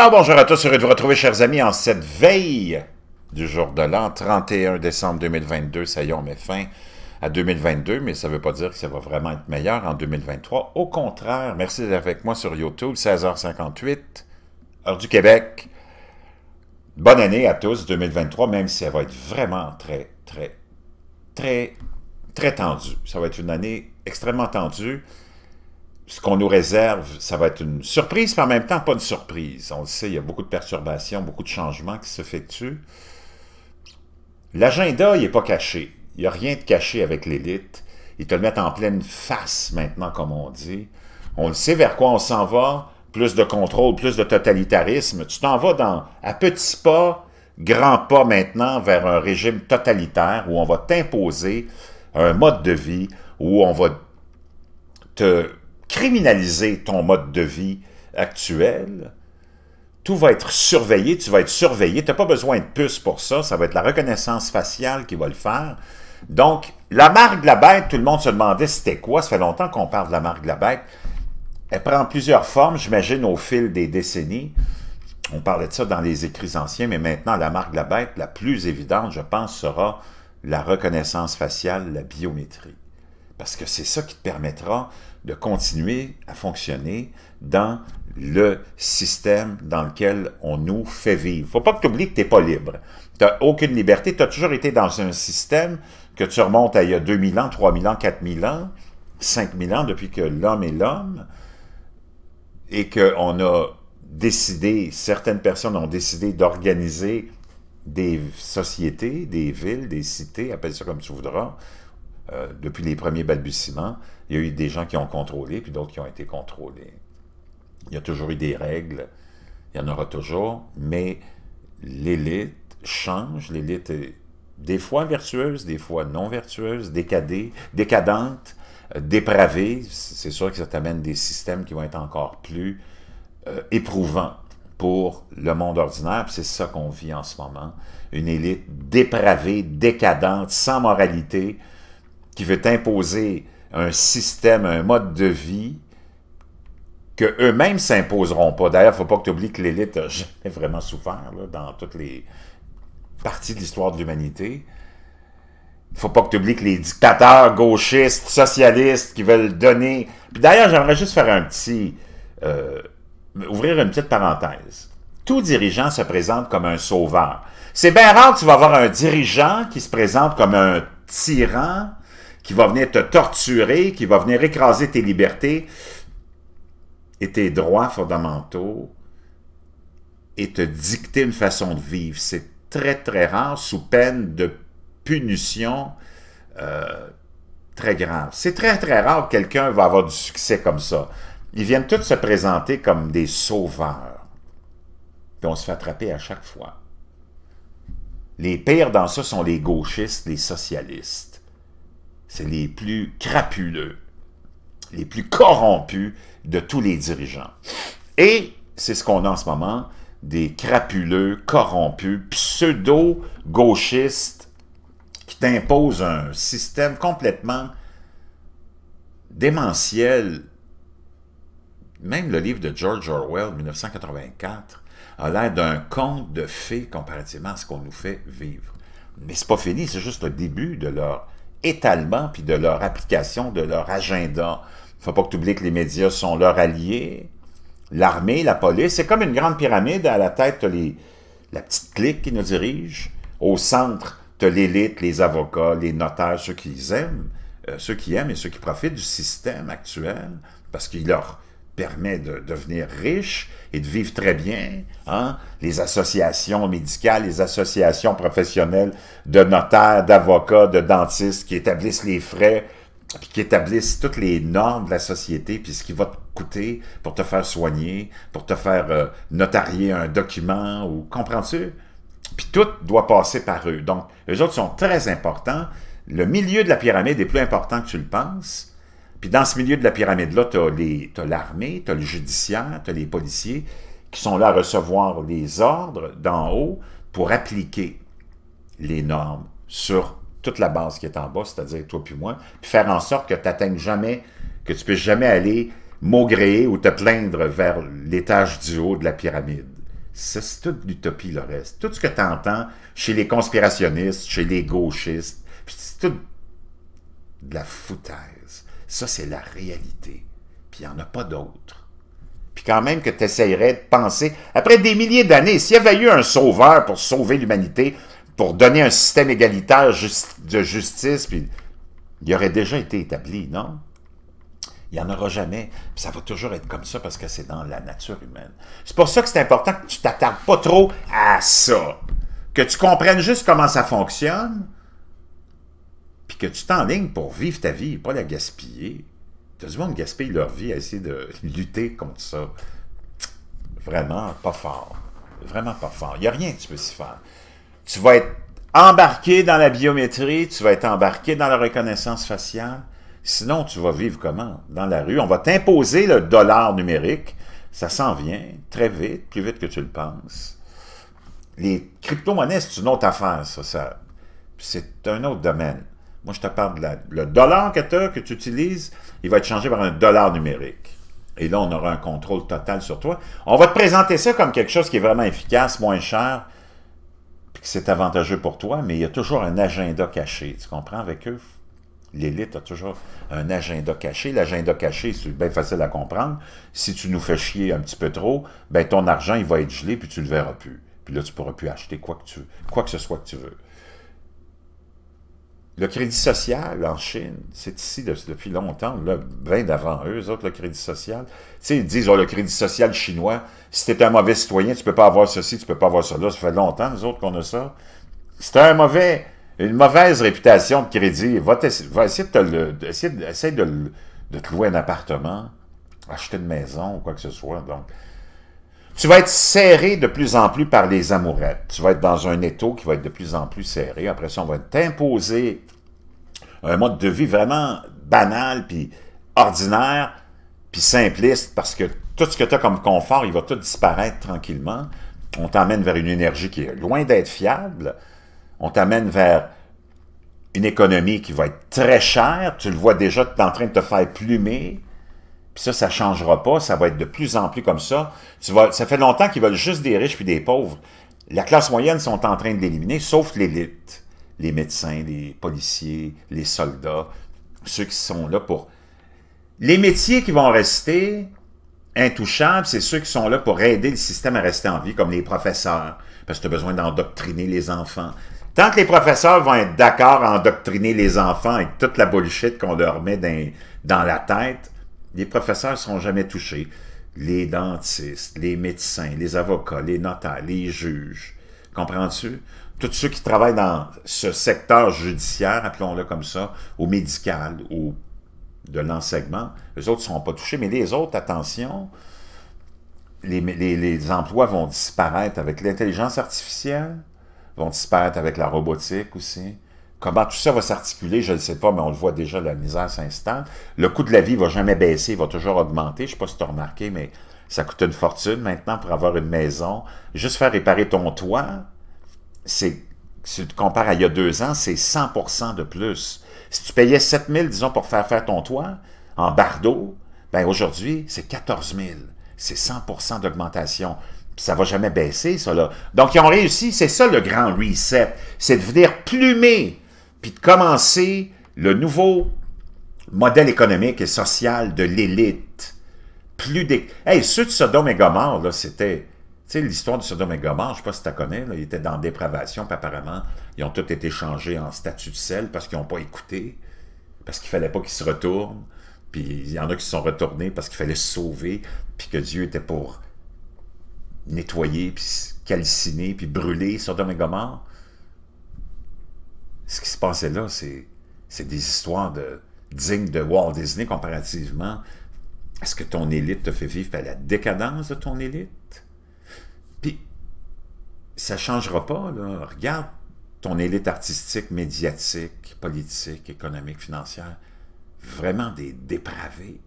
Alors bonjour à tous, heureux de vous retrouver chers amis en cette veille du jour de l'an, 31 décembre 2022, ça y est, on met fin à 2022, mais ça ne veut pas dire que ça va vraiment être meilleur en 2023. Au contraire, merci d'être avec moi sur YouTube, 16h58, heure du Québec. Bonne année à tous 2023, même si ça va être vraiment très, très, très, très tendu. Ça va être une année extrêmement tendue ce qu'on nous réserve, ça va être une surprise, mais en même temps, pas une surprise. On le sait, il y a beaucoup de perturbations, beaucoup de changements qui se s'effectuent. L'agenda, il n'est pas caché. Il n'y a rien de caché avec l'élite. Ils te le mettent en pleine face maintenant, comme on dit. On le sait vers quoi on s'en va. Plus de contrôle, plus de totalitarisme. Tu t'en vas dans, à petits pas, grands pas maintenant, vers un régime totalitaire où on va t'imposer un mode de vie, où on va te criminaliser ton mode de vie actuel, tout va être surveillé, tu vas être surveillé, tu n'as pas besoin de puce pour ça, ça va être la reconnaissance faciale qui va le faire. Donc, la marque de la bête, tout le monde se demandait c'était quoi, ça fait longtemps qu'on parle de la marque de la bête. Elle prend plusieurs formes, j'imagine, au fil des décennies. On parlait de ça dans les écrits anciens, mais maintenant, la marque de la bête, la plus évidente, je pense, sera la reconnaissance faciale, la biométrie. Parce que c'est ça qui te permettra de continuer à fonctionner dans le système dans lequel on nous fait vivre. Faut pas que tu oublies que tu n'es pas libre. Tu n'as aucune liberté. Tu as toujours été dans un système que tu remontes à il y a 2000 ans, 3000 ans, 4000 ans, 5000 ans, depuis que l'homme est l'homme, et qu'on a décidé, certaines personnes ont décidé d'organiser des sociétés, des villes, des cités, appelle ça comme tu voudras, euh, depuis les premiers balbutiements, il y a eu des gens qui ont contrôlé, puis d'autres qui ont été contrôlés. Il y a toujours eu des règles, il y en aura toujours, mais l'élite change, l'élite est des fois vertueuse, des fois non vertueuse, décadée, décadente, euh, dépravée. C'est sûr que ça t'amène des systèmes qui vont être encore plus euh, éprouvants pour le monde ordinaire, c'est ça qu'on vit en ce moment. Une élite dépravée, décadente, sans moralité, qui veut imposer un système, un mode de vie que eux-mêmes s'imposeront pas. D'ailleurs, il ne faut pas que tu oublies que l'élite n'a jamais vraiment souffert dans toutes les parties de l'histoire de l'humanité. Il ne Faut pas que tu oublies que les dictateurs gauchistes, socialistes qui veulent donner. d'ailleurs, j'aimerais juste faire un petit euh, ouvrir une petite parenthèse. Tout dirigeant se présente comme un sauveur. C'est bien rare que tu vas avoir un dirigeant qui se présente comme un tyran qui va venir te torturer, qui va venir écraser tes libertés et tes droits fondamentaux et te dicter une façon de vivre. C'est très, très rare, sous peine de punition euh, très grave. C'est très, très rare que quelqu'un va avoir du succès comme ça. Ils viennent tous se présenter comme des sauveurs. et on se fait attraper à chaque fois. Les pires dans ça sont les gauchistes, les socialistes c'est les plus crapuleux, les plus corrompus de tous les dirigeants. Et c'est ce qu'on a en ce moment, des crapuleux, corrompus, pseudo-gauchistes qui t'imposent un système complètement démentiel. Même le livre de George Orwell, 1984, a l'air d'un conte de fées comparativement à ce qu'on nous fait vivre. Mais c'est pas fini, c'est juste le début de leur étalement, puis de leur application, de leur agenda. Il faut pas que tu oublies que les médias sont leurs alliés, l'armée, la police. C'est comme une grande pyramide. À la tête, tu as la petite clique qui nous dirige. Au centre, tu as l'élite, les avocats, les notaires, ceux qui aiment, euh, ceux qui aiment et ceux qui profitent du système actuel, parce qu'ils leur permet de devenir riche et de vivre très bien. Hein? Les associations médicales, les associations professionnelles de notaires, d'avocats, de dentistes qui établissent les frais, qui établissent toutes les normes de la société, puis ce qui va te coûter pour te faire soigner, pour te faire euh, notarier un document, ou comprends-tu? Puis tout doit passer par eux. Donc, les autres sont très importants. Le milieu de la pyramide est plus important que tu le penses. Puis dans ce milieu de la pyramide-là, tu as l'armée, tu as le judiciaire, tu as les policiers qui sont là à recevoir les ordres d'en haut pour appliquer les normes sur toute la base qui est en bas, c'est-à-dire toi puis moi, puis faire en sorte que tu n'atteignes jamais, que tu puisses jamais aller maugréer ou te plaindre vers l'étage du haut de la pyramide. C'est toute l'utopie, le reste. Tout ce que tu entends chez les conspirationnistes, chez les gauchistes, c'est tout de la foutaise. Ça, c'est la réalité. Puis il n'y en a pas d'autre. Puis quand même que tu essaierais de penser, après des milliers d'années, s'il y avait eu un sauveur pour sauver l'humanité, pour donner un système égalitaire de justice, puis il aurait déjà été établi, non? Il n'y en aura jamais. Puis ça va toujours être comme ça parce que c'est dans la nature humaine. C'est pour ça que c'est important que tu t'attardes pas trop à ça. Que tu comprennes juste comment ça fonctionne, puis que tu t'enlignes pour vivre ta vie et pas la gaspiller, tout le monde gaspille leur vie à essayer de lutter contre ça. Vraiment pas fort. Vraiment pas fort. Il n'y a rien que tu peux s'y faire. Tu vas être embarqué dans la biométrie, tu vas être embarqué dans la reconnaissance faciale. Sinon, tu vas vivre comment? Dans la rue. On va t'imposer le dollar numérique. Ça s'en vient très vite, plus vite que tu le penses. Les crypto-monnaies, c'est une autre affaire, ça. ça c'est un autre domaine. Moi, je te parle de le dollar que tu que tu utilises, il va être changé par un dollar numérique. Et là, on aura un contrôle total sur toi. On va te présenter ça comme quelque chose qui est vraiment efficace, moins cher, puis que c'est avantageux pour toi, mais il y a toujours un agenda caché. Tu comprends avec eux? L'élite a toujours un agenda caché. L'agenda caché, c'est bien facile à comprendre. Si tu nous fais chier un petit peu trop, ben ton argent, il va être gelé, puis tu le verras plus. Puis là, tu pourras plus acheter quoi que, tu, quoi que ce soit que tu veux. Le crédit social en Chine, c'est ici depuis longtemps, là, bien d'avant eux, eux autres, le crédit social. Tu sais, ils disent, oh, le crédit social chinois, si t'es un mauvais citoyen, tu peux pas avoir ceci, tu peux pas avoir cela. Ça fait longtemps, nous autres, qu'on a ça. C'est un mauvais, une mauvaise réputation de crédit. Va, essayer de te essayer de, louer un appartement, acheter une maison ou quoi que ce soit. Donc, tu vas être serré de plus en plus par les amourettes. Tu vas être dans un étau qui va être de plus en plus serré. Après ça, on va t'imposer un mode de vie vraiment banal, puis ordinaire, puis simpliste, parce que tout ce que tu as comme confort, il va tout disparaître tranquillement. On t'emmène vers une énergie qui est loin d'être fiable. On t'amène vers une économie qui va être très chère. Tu le vois déjà, tu es en train de te faire plumer. Ça, ça, ça changera pas. Ça va être de plus en plus comme ça. ça fait longtemps qu'ils veulent juste des riches puis des pauvres. La classe moyenne sont en train de sauf l'élite. Les médecins, les policiers, les soldats, ceux qui sont là pour... Les métiers qui vont rester intouchables, c'est ceux qui sont là pour aider le système à rester en vie, comme les professeurs, parce que tu as besoin d'endoctriner les enfants. Tant que les professeurs vont être d'accord à endoctriner les enfants avec toute la bullshit qu'on leur met dans la tête, les professeurs ne seront jamais touchés. Les dentistes, les médecins, les avocats, les notaires, les juges. Comprends-tu? Tous ceux qui travaillent dans ce secteur judiciaire, appelons-le comme ça, ou médical, ou de l'enseignement, les autres ne seront pas touchés. Mais les autres, attention, les, les emplois vont disparaître avec l'intelligence artificielle, vont disparaître avec la robotique aussi. Comment tout ça va s'articuler, je ne sais pas, mais on le voit déjà, la misère s'installe. Le coût de la vie va jamais baisser, il va toujours augmenter. Je ne sais pas si tu as remarqué, mais ça coûte une fortune maintenant pour avoir une maison. Juste faire réparer ton toit, c'est si tu compares à il y a deux ans, c'est 100 de plus. Si tu payais 7 000, disons, pour faire faire ton toit en bardeau, ben aujourd'hui, c'est 14 000. C'est 100 d'augmentation. Ça va jamais baisser, ça. Donc, ils ont réussi. C'est ça le grand reset. C'est de venir plumer puis de commencer le nouveau modèle économique et social de l'élite. Plus des... Hey, ceux de Sodome et Gomorre, là, c'était... Tu sais, l'histoire de Sodome et Gomorre, je ne sais pas si tu la connais, là, ils étaient dans dépravation, puis apparemment, ils ont tous été changés en statut de sel parce qu'ils n'ont pas écouté, parce qu'il ne fallait pas qu'ils se retournent, puis il y en a qui se sont retournés parce qu'il fallait se sauver, puis que Dieu était pour nettoyer, puis calciner, puis brûler Sodome et Gomorre ce qui se passait là, c'est des histoires de, dignes de Walt Disney comparativement à ce que ton élite te fait vivre, à la décadence de ton élite. Puis, ça ne changera pas. Là. Regarde ton élite artistique, médiatique, politique, économique, financière, vraiment des dépravés,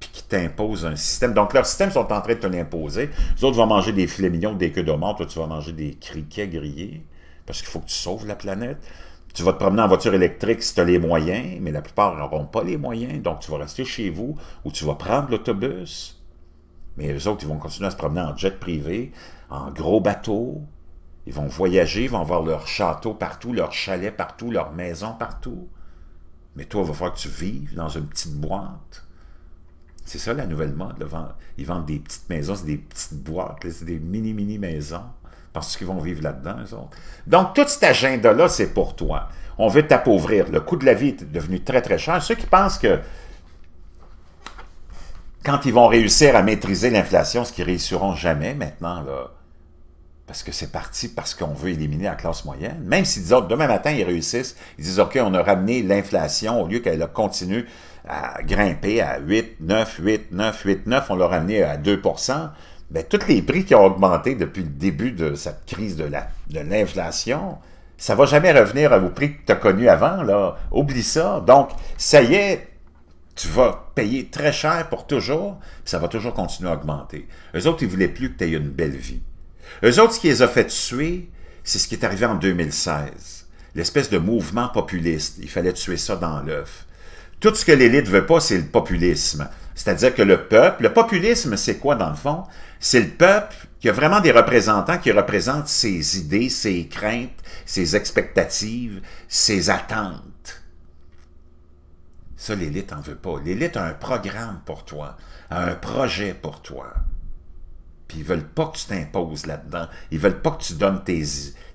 puis qui t'imposent un système. Donc, leurs systèmes sont en train de te l'imposer. Les autres vont manger des filets mignons, des queues de mort, toi, tu vas manger des criquets grillés parce qu'il faut que tu sauves la planète. Tu vas te promener en voiture électrique si tu as les moyens, mais la plupart n'auront pas les moyens, donc tu vas rester chez vous ou tu vas prendre l'autobus. Mais les autres, ils vont continuer à se promener en jet privé, en gros bateau. Ils vont voyager, ils vont voir leur château partout, leur chalet partout, leur maison partout. Mais toi, il va falloir que tu vives dans une petite boîte. C'est ça la nouvelle mode. Ils vendent des petites maisons, c'est des petites boîtes, c'est des mini-mini maisons parce qu'ils vont vivre là-dedans, eux autres. Donc, tout cet agenda-là, c'est pour toi. On veut t'appauvrir. Le coût de la vie est devenu très, très cher. Ceux qui pensent que quand ils vont réussir à maîtriser l'inflation, ce qu'ils réussiront jamais maintenant, là, parce que c'est parti, parce qu'on veut éliminer la classe moyenne, même si, disons, demain matin, ils réussissent, ils disent, OK, on a ramené l'inflation, au lieu qu'elle continue à grimper à 8, 9, 8, 9, 8, 9, on l'a ramené à 2 mais ben, tous les prix qui ont augmenté depuis le début de cette crise de l'inflation, de ça va jamais revenir à vos prix que tu as connus avant. Là. Oublie ça. Donc, ça y est, tu vas payer très cher pour toujours, ça va toujours continuer à augmenter. Eux autres, ils voulaient plus que tu aies une belle vie. Eux autres, ce qui les a fait tuer, c'est ce qui est arrivé en 2016. L'espèce de mouvement populiste. Il fallait tuer ça dans l'œuf. Tout ce que l'élite veut pas, c'est le populisme. C'est-à-dire que le peuple, le populisme, c'est quoi dans le fond? C'est le peuple qui a vraiment des représentants qui représentent ses idées, ses craintes, ses expectatives, ses attentes. Ça, l'élite n'en veut pas. L'élite a un programme pour toi, a un projet pour toi. Puis ils veulent pas que tu t'imposes là-dedans. Ils veulent pas que tu donnes tes,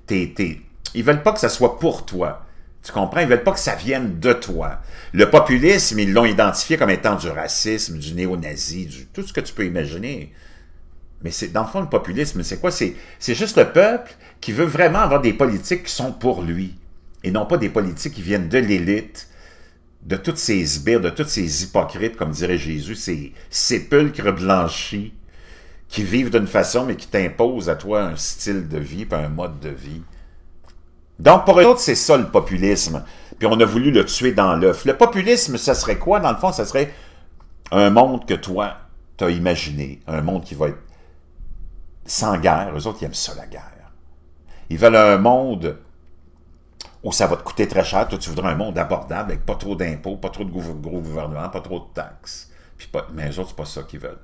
tes, tes... Ils veulent pas que ce soit pour toi. Tu comprends? Ils veulent pas que ça vienne de toi. Le populisme, ils l'ont identifié comme étant du racisme, du néo-nazi, du tout ce que tu peux imaginer. Mais c'est dans le fond, le populisme, c'est quoi? C'est juste le peuple qui veut vraiment avoir des politiques qui sont pour lui et non pas des politiques qui viennent de l'élite, de toutes ces sbires, de toutes ces hypocrites, comme dirait Jésus, ces sépulcres blanchis qui vivent d'une façon mais qui t'imposent à toi un style de vie et un mode de vie. Donc, pour eux autres, c'est ça le populisme. Puis on a voulu le tuer dans l'œuf. Le populisme, ça serait quoi? Dans le fond, ça serait un monde que toi, t'as imaginé. Un monde qui va être sans guerre. Eux autres, ils aiment ça, la guerre. Ils veulent un monde où ça va te coûter très cher. Toi, tu voudrais un monde abordable avec pas trop d'impôts, pas trop de gros gouvernements, pas trop de taxes. Puis mais eux autres, c'est pas ça qu'ils veulent.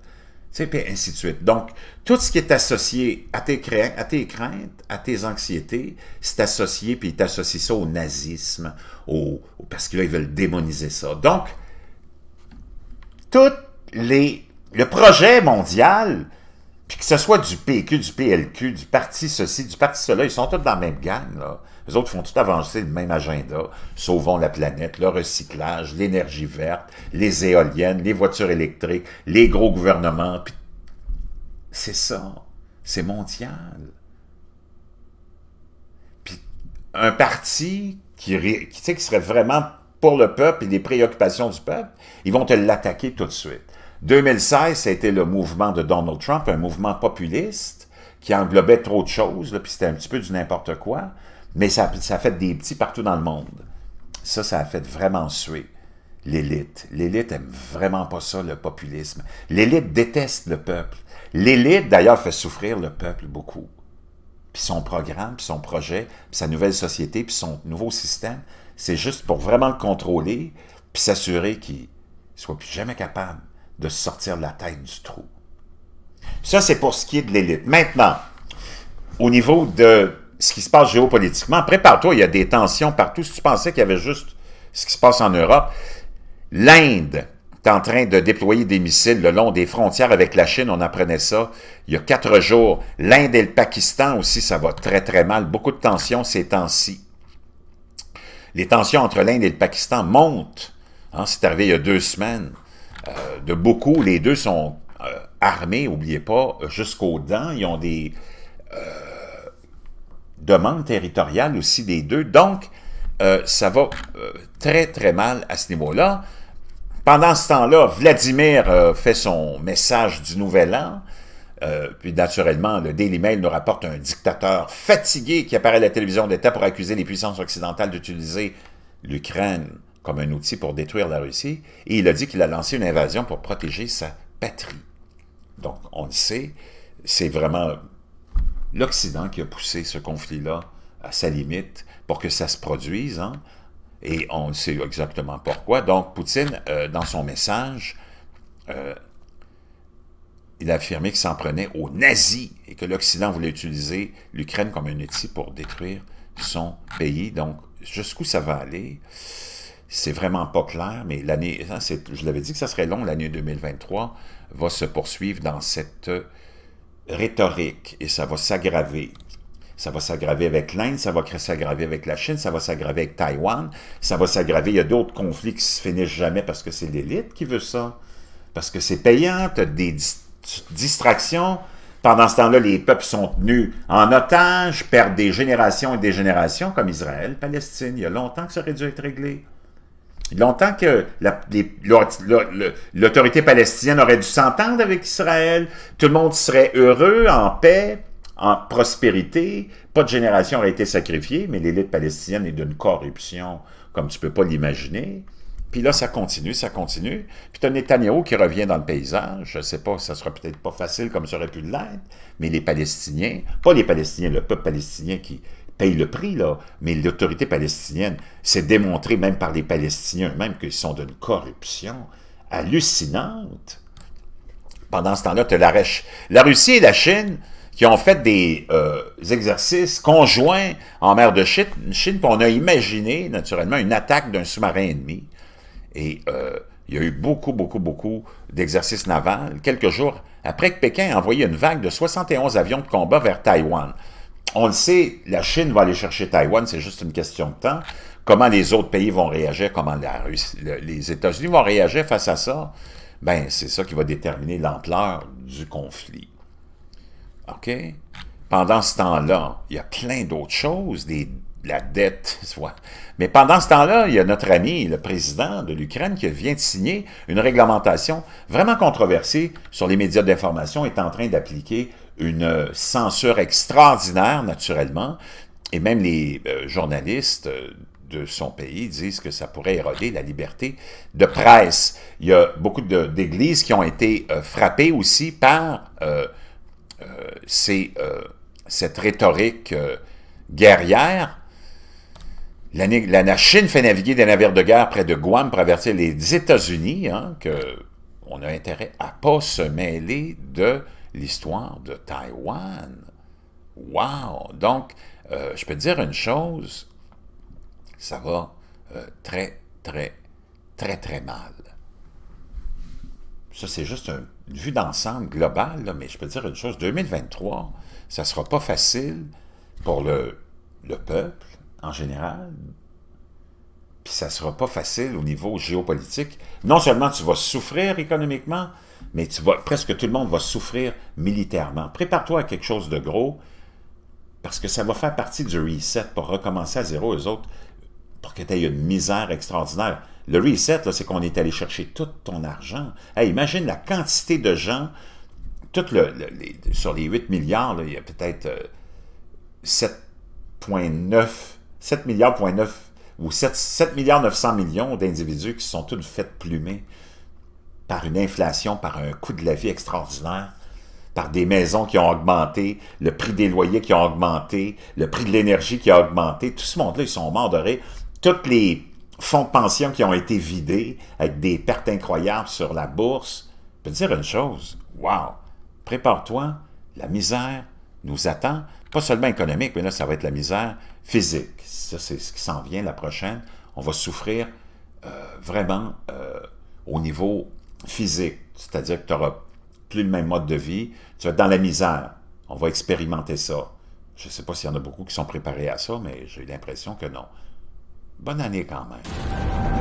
Et ainsi de suite. Donc, tout ce qui est associé à tes, craintes, à tes craintes, à tes anxiétés, c'est associé, puis ils t'associent ça au nazisme, au, parce que ils veulent démoniser ça. Donc, tout le projet mondial, puis que ce soit du PQ, du PLQ, du parti ceci, du parti cela, ils sont tous dans la même gang, là. Les autres font tout avancer le même agenda. Sauvons la planète, le recyclage, l'énergie verte, les éoliennes, les voitures électriques, les gros gouvernements. C'est ça. C'est mondial. un parti qui, qui serait vraiment pour le peuple et les préoccupations du peuple, ils vont te l'attaquer tout de suite. 2016, ça a été le mouvement de Donald Trump, un mouvement populiste qui englobait trop de choses, puis c'était un petit peu du n'importe quoi. Mais ça, ça a fait des petits partout dans le monde. Ça, ça a fait vraiment suer l'élite. L'élite aime vraiment pas ça, le populisme. L'élite déteste le peuple. L'élite, d'ailleurs, fait souffrir le peuple beaucoup. Puis son programme, puis son projet, puis sa nouvelle société, puis son nouveau système, c'est juste pour vraiment le contrôler, puis s'assurer qu'il soit plus jamais capable de sortir la tête du trou. Ça, c'est pour ce qui est de l'élite. Maintenant, au niveau de ce qui se passe géopolitiquement. Prépare-toi, il y a des tensions partout. Si tu pensais qu'il y avait juste ce qui se passe en Europe, l'Inde est en train de déployer des missiles le long des frontières avec la Chine. On apprenait ça il y a quatre jours. L'Inde et le Pakistan aussi, ça va très, très mal. Beaucoup de tensions ces temps-ci. Les tensions entre l'Inde et le Pakistan montent. Hein. C'est arrivé il y a deux semaines. Euh, de beaucoup, les deux sont euh, armés, n'oubliez pas, jusqu'aux dents. Ils ont des... Euh, demande territoriale aussi des deux. Donc, euh, ça va euh, très, très mal à ce niveau-là. Pendant ce temps-là, Vladimir euh, fait son message du Nouvel An. puis naturellement, le Daily Mail nous rapporte un dictateur fatigué qui apparaît à la télévision d'État pour accuser les puissances occidentales d'utiliser l'Ukraine comme un outil pour détruire la Russie. Et il a dit qu'il a lancé une invasion pour protéger sa patrie. Donc, on le sait, c'est vraiment l'Occident qui a poussé ce conflit-là à sa limite pour que ça se produise, hein, et on sait exactement pourquoi. Donc, Poutine, euh, dans son message, euh, il a affirmé qu'il s'en prenait aux nazis et que l'Occident voulait utiliser l'Ukraine comme un outil pour détruire son pays. Donc, jusqu'où ça va aller, c'est vraiment pas clair, mais l'année, hein, je l'avais dit que ça serait long, l'année 2023 va se poursuivre dans cette rhétorique et ça va s'aggraver. Ça va s'aggraver avec l'Inde, ça va s'aggraver avec la Chine, ça va s'aggraver avec Taïwan, ça va s'aggraver. Il y a d'autres conflits qui se finissent jamais parce que c'est l'élite qui veut ça. Parce que c'est payant, tu des distractions. Pendant ce temps-là, les peuples sont tenus en otage, perdent des générations et des générations, comme Israël, Palestine. Il y a longtemps que ça aurait dû être réglé. Longtemps que l'autorité palestinienne aurait dû s'entendre avec Israël, tout le monde serait heureux, en paix, en prospérité, pas de génération aurait été sacrifiée, mais l'élite palestinienne est d'une corruption comme tu peux pas l'imaginer. Puis là, ça continue, ça continue. Puis tu as Netanyahu qui revient dans le paysage. Je sais pas, ça sera peut-être pas facile comme ça aurait pu l'être, mais les Palestiniens, pas les Palestiniens, le peuple palestinien qui, paye le prix, là. Mais l'autorité palestinienne, s'est démontrée, même par les Palestiniens eux-mêmes qu'ils sont d'une corruption hallucinante. Pendant ce temps-là, tu as la, la Russie et la Chine qui ont fait des euh, exercices conjoints en mer de Chine, Chine on a imaginé, naturellement, une attaque d'un sous-marin ennemi. Et euh, il y a eu beaucoup, beaucoup, beaucoup d'exercices navals, quelques jours après que Pékin a envoyé une vague de 71 avions de combat vers Taïwan on le sait, la Chine va aller chercher Taïwan, c'est juste une question de temps. Comment les autres pays vont réagir, comment la les États-Unis vont réagir face à ça, ben c'est ça qui va déterminer l'ampleur du conflit. OK? Pendant ce temps-là, il y a plein d'autres choses, des la dette. Soit. Mais pendant ce temps-là, il y a notre ami, le président de l'Ukraine, qui vient de signer une réglementation vraiment controversée sur les médias d'information, est en train d'appliquer une censure extraordinaire, naturellement, et même les euh, journalistes euh, de son pays disent que ça pourrait éroder la liberté de presse. Il y a beaucoup d'églises qui ont été euh, frappées aussi par cette rhétorique guerrière la, Chine fait naviguer des navires de guerre près de Guam pour avertir les États-Unis, hein, que on a intérêt à pas se mêler de l'histoire de Taïwan. Wow! Donc, euh, je peux te dire une chose, ça va euh, très, très, très, très mal. Ça, c'est juste une vue d'ensemble globale, mais je peux dire une chose, 2023, ça ne sera pas facile pour le peuple, en général. Puis ça ne sera pas facile au niveau géopolitique. Non seulement tu vas souffrir économiquement, mais tu vas, presque tout le monde va souffrir militairement. Prépare-toi à quelque chose de gros, parce que ça va faire partie du reset pour recommencer à zéro, eux autres, pour que tu aies une misère extraordinaire. Le reset, c'est qu'on est allé chercher tout ton argent. imagine la quantité de gens, tout le, sur les 8 milliards, il y a peut-être 7,9 euh, 7 milliards 9 ou 7, milliards 900 millions d'individus qui sont tous fait plumer par une inflation, par un coût de la vie extraordinaire, par des maisons qui ont augmenté, le prix des loyers qui ont augmenté, le prix de l'énergie qui a augmenté. Tout ce monde-là, ils sont morts de Toutes les fonds de pension qui ont été vidés avec des pertes incroyables sur la bourse. Je peux te dire une chose, wow, prépare-toi, la misère nous attend, pas seulement économique, mais là, ça va être la misère physique. Ça, c'est ce qui s'en vient la prochaine. On va souffrir euh, vraiment euh, au niveau physique, c'est-à-dire que tu n'auras plus le même mode de vie, tu vas être dans la misère. On va expérimenter ça. Je ne sais pas s'il y en a beaucoup qui sont préparés à ça, mais j'ai l'impression que non. Bonne année quand même.